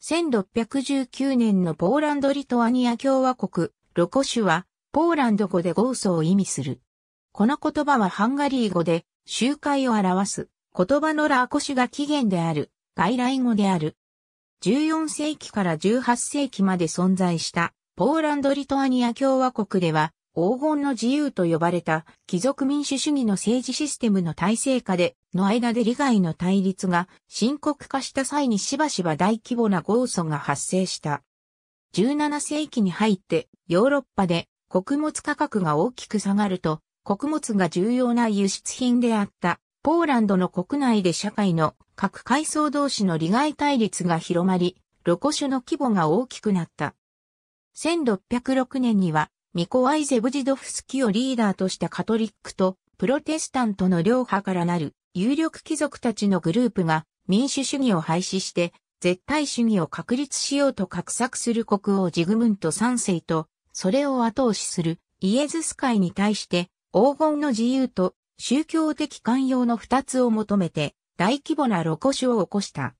1619年のポーランド・リトアニア共和国、ロコシュは、ポーランド語でゴーソを意味する。この言葉はハンガリー語で、集会を表す。言葉のラーコシュが起源である、外来語である。14世紀から18世紀まで存在した、ポーランド・リトアニア共和国では、黄金の自由と呼ばれた貴族民主主義の政治システムの体制下で、の間で利害の対立が深刻化した際にしばしば大規模な豪訴が発生した。17世紀に入ってヨーロッパで穀物価格が大きく下がると、穀物が重要な輸出品であったポーランドの国内で社会の各階層同士の利害対立が広まり、露骨の規模が大きくなった。1606年にはミコワイ・ゼブジドフスキをリーダーとしたカトリックとプロテスタントの両派からなる有力貴族たちのグループが民主主義を廃止して絶対主義を確立しようと画策する国王ジグムント三世とそれを後押しするイエズス会に対して黄金の自由と宗教的寛容の二つを求めて大規模なロコ種を起こした。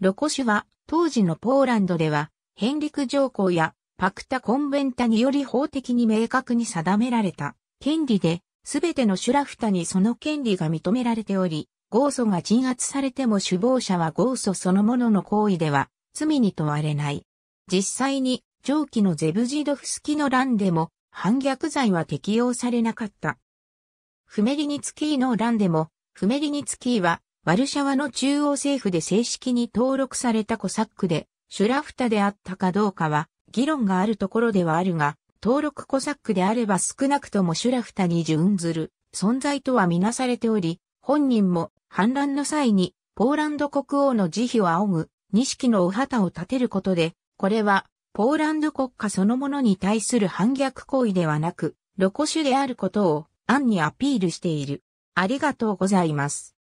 ロコ種は当時のポーランドではヘンリク条項やパクタ・コンベンタにより法的に明確に定められた権利で、すべてのシュラフタにその権利が認められており、ゴーソが鎮圧されても首謀者はゴーソそのものの行為では罪に問われない。実際に上記のゼブジドフスキの乱でも反逆罪は適用されなかった。フメリニツキーの乱でも、フメリニツキーはワルシャワの中央政府で正式に登録されたコサックで、シュラフタであったかどうかは議論があるところではあるが、登録コサックであれば少なくともシュラフタに準ずる存在とはみなされており、本人も反乱の際にポーランド国王の慈悲を仰ぐ錦のお旗を立てることで、これはポーランド国家そのものに対する反逆行為ではなく、露骨であることを暗にアピールしている。ありがとうございます。